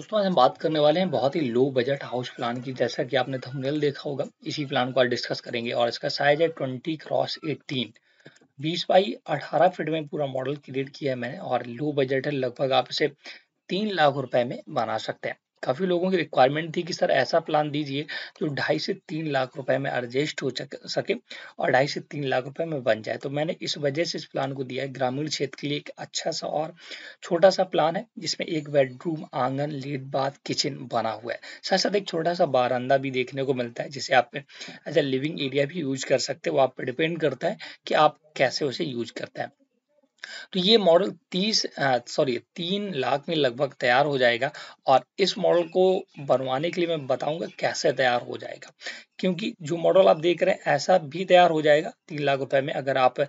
दोस्तों आज हम बात करने वाले हैं बहुत ही लो बजट हाउस प्लान की जैसा कि आपने थंबनेल देखा होगा इसी प्लान को आज डिस्कस करेंगे और इसका साइज है ट्वेंटी क्रॉस एटीन बीस बाई अठारह फीट में पूरा मॉडल क्रिएट किया है मैंने और लो बजट है लगभग आप इसे तीन लाख रुपए में बना सकते हैं काफ़ी लोगों की रिक्वायरमेंट थी कि सर ऐसा प्लान दीजिए जो ढाई से तीन लाख रुपए में एडजस्ट हो सके और ढाई से तीन लाख रुपए में बन जाए तो मैंने इस वजह से इस प्लान को दिया है ग्रामीण क्षेत्र के लिए एक अच्छा सा और छोटा सा प्लान है जिसमें एक बेडरूम आंगन लेट बाथ किचन बना हुआ है साथ साथ एक छोटा सा बारंदा भी देखने को मिलता है जिसे आप एज ए लिविंग एरिया भी यूज कर सकते हो आप पर डिपेंड करता है कि आप कैसे उसे यूज करते हैं तो ये मॉडल तीस सॉरी तीन लाख में लगभग तैयार हो जाएगा और इस मॉडल को बनवाने के लिए मैं बताऊंगा कैसे तैयार हो जाएगा क्योंकि जो मॉडल आप देख रहे हैं ऐसा भी तैयार हो जाएगा तीन लाख रुपए में अगर आप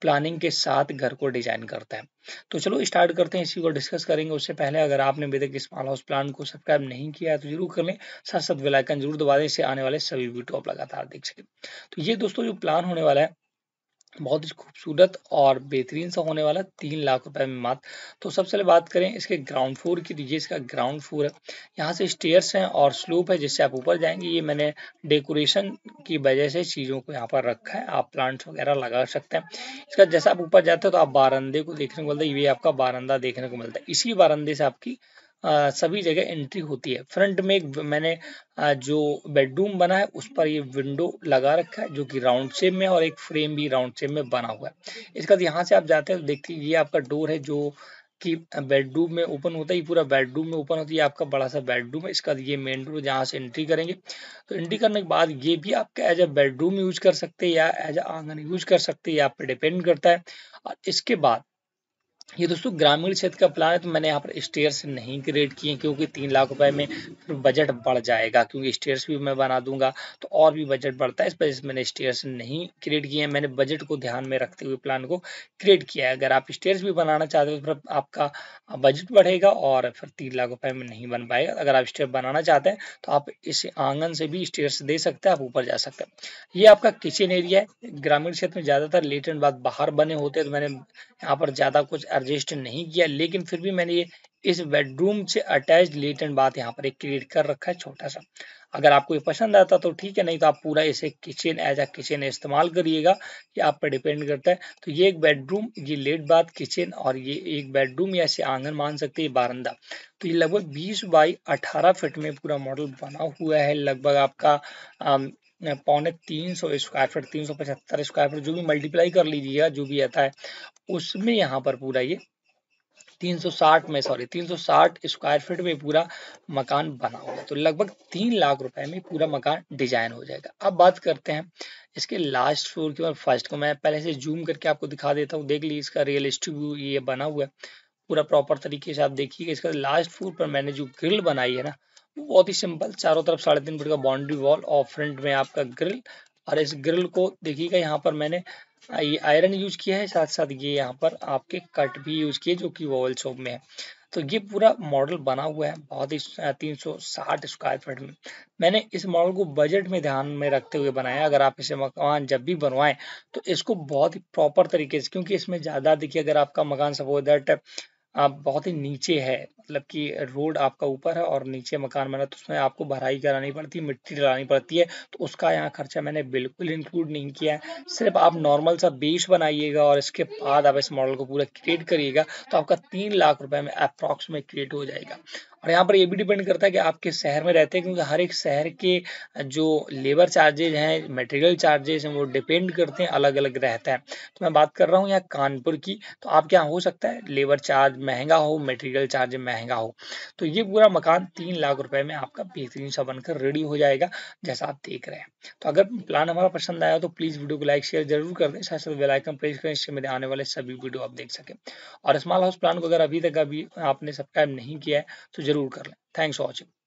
प्लानिंग के साथ घर को डिजाइन करते हैं तो चलो स्टार्ट करते हैं इसी को डिस्कस करेंगे उससे पहले अगर आपने अभी तक स्मॉल हाउस प्लान को सब्सक्राइब नहीं किया है तो जरूर कर लें साथ साथ बेलाइकन जरूर दबा दें इससे आने वाले सभी वीडियो आप लगातार देख सकें तो ये दोस्तों जो प्लान होने वाला है बहुत ही खूबसूरत और बेहतरीन सा होने वाला तीन लाख रुपए में मात्र तो सबसे पहले बात करें इसके ग्राउंड फ्लोर की तो ये इसका ग्राउंड फ्लोर है यहाँ से स्टेयर्स हैं और स्लोप है जिससे आप ऊपर जाएंगे ये मैंने डेकोरेशन की वजह से चीज़ों को यहाँ पर रखा है आप प्लांट्स वगैरह लगा सकते हैं इसका जैसा आप ऊपर जाते हो तो आप बारंदे को देखने को मिलता है ये आपका बारंदा देखने को मिलता है इसी बारंदे से आपकी सभी जगह एंट्री होती है फ्रंट में एक मैंने जो बेडरूम बना है उस पर ये विंडो लगा रखा है जो कि राउंड शेप में और एक फ्रेम भी राउंड शेप में बना हुआ है इसके बाद यहाँ से आप जाते हैं देखते ये आपका डोर है जो कि बेडरूम में ओपन होता है पूरा बेडरूम में ओपन होता है ये आपका बड़ा सा बेडरूम है इसका ये मेन डोर जहाँ से एंट्री करेंगे तो एंट्री करने के बाद ये भी आपका एज अ बेडरूम यूज कर सकते हैं या एज अ आंगन यूज कर सकते हैं ये आप पे डिपेंड करता है और इसके बाद ये दोस्तों ग्रामीण क्षेत्र का प्लान है तो मैंने यहाँ पर स्टेयर्स नहीं क्रिएट किए क्योंकि तीन लाख रुपए में फिर बजट बढ़ जाएगा क्योंकि स्टेयर्स भी मैं बना दूंगा तो और भी बजट बढ़ता है इस वजह से मैंने स्टेयर्स नहीं क्रिएट किए हैं मैंने बजट को ध्यान में रखते हुए प्लान को क्रिएट किया है अगर आप स्टेयर्स भी बनाना चाहते हो तो फिर आपका बजट बढ़ेगा और फिर तीन लाख रुपए में नहीं बन पाएगा अगर आप स्टेयर बनाना चाहते हैं तो आप इस आंगन से भी स्टेयर्स दे सकते हैं आप ऊपर जा सकते हैं ये आपका किचन एरिया है ग्रामीण क्षेत्र में ज़्यादातर लेट एंड बाद बाहर बने होते हैं तो मैंने यहाँ पर ज़्यादा कुछ रजिस्टर नहीं किया लेकिन फिर भी मैंने ये इस बेडरूम से अटैच रिलेटेड बात यहाँ पर एक क्रिएट कर रखा है छोटा सा अगर आपको ये पसंद आता तो ठीक है नहीं तो आप पूरा इसे किचन एज अ किचन इस्तेमाल करिएगा ये आप पर डिपेंड करता है तो ये एक बेडरूम ये लेट बात किचन और ये एक बेडरूम या ऐसे आंगन मान सकते हैं बारंदा तो ये लगभग 20 बाई 18 फीट में पूरा मॉडल बना हुआ है लगभग आपका पौने तीन सौ स्क्वायर फीट तीन सौ पचहत्तर स्क्वायर फीट जो भी मल्टीप्लाई कर लीजिएगा जो भी आता है उसमें यहाँ पर पूरा ये 360 में सॉरी 360 स्क्वायर फीट में पूरा मकान बना होगा तो लगभग तीन लाख रुपए में पूरा मकान डिजाइन हो जाएगा अब बात करते हैं इसके लास्ट फ्लोर की और फर्स्ट को मैं पहले से जूम करके आपको दिखा देता हूँ देख लीजिए इसका रियलिस्टिक व्यू ये बना हुआ है पूरा प्रॉपर तरीके से आप देखिएगा इसका लास्ट फ्लोर पर मैंने जो ग्रिल बनाई है ना वो बहुत ही सिंपल चारों तरफ साढ़े तीन फुट का बाउंड्री वॉल और फ्रंट में आपका ग्रिल और इस ग्रिल को देखिएगा यहाँ पर मैंने ये आयरन यूज किया है साथ साथ ये यहाँ पर आपके कट भी यूज किए जो कि वॉवल शॉप में है तो ये पूरा मॉडल बना हुआ है बहुत ही 360 स्क्वायर फीट में मैंने इस मॉडल को बजट में ध्यान में रखते हुए बनाया अगर आप इसे मकान जब भी बनवाएं तो इसको बहुत ही प्रॉपर तरीके से क्योंकि इसमें ज़्यादा देखिए अगर आपका मकान सपोज दैट बहुत ही नीचे है मतलब कि रोड आपका ऊपर है और नीचे मकान बना तो उसमें आपको भराई करानी पड़ती है मिट्टी डलानी पड़ती है तो उसका यहाँ खर्चा मैंने बिल्कुल इंक्लूड नहीं किया है सिर्फ आप नॉर्मल सा बेस बनाइएगा और इसके बाद आप इस मॉडल को पूरा क्रिएट करिएगा तो आपका तीन लाख रुपए में अप्रॉक्स में क्रिएट हो जाएगा और यहाँ पर ये भी डिपेंड करता है कि आप किस शहर में रहते हैं क्योंकि हर एक शहर के जो लेबर चार्जेज हैं मटेरियल चार्जेज हैं वो डिपेंड करते हैं अलग अलग रहता है तो मैं बात कर रहा हूँ यहाँ कानपुर की तो आप क्या हो सकता है लेबर चार्ज महंगा हो मटेरियल चार्ज महंगा महंगा हो तो ये पूरा मकान तीन लाख रुपए में आपका बेहतरीन सा बनकर रेडी हो जाएगा जैसा आप देख रहे हैं तो अगर प्लान हमारा पसंद आया तो प्लीज वीडियो को लाइक शेयर जरूर कर दें साथ साथ बेलाइकन प्रेस करें इससे मेरे आने वाले सभी वीडियो आप देख सकें और स्मॉल हाउस प्लान को अगर अभी तक अभी आपने सब्सक्राइब नहीं किया है तो जरूर कर लें थैंक्स फॉर वॉचिंग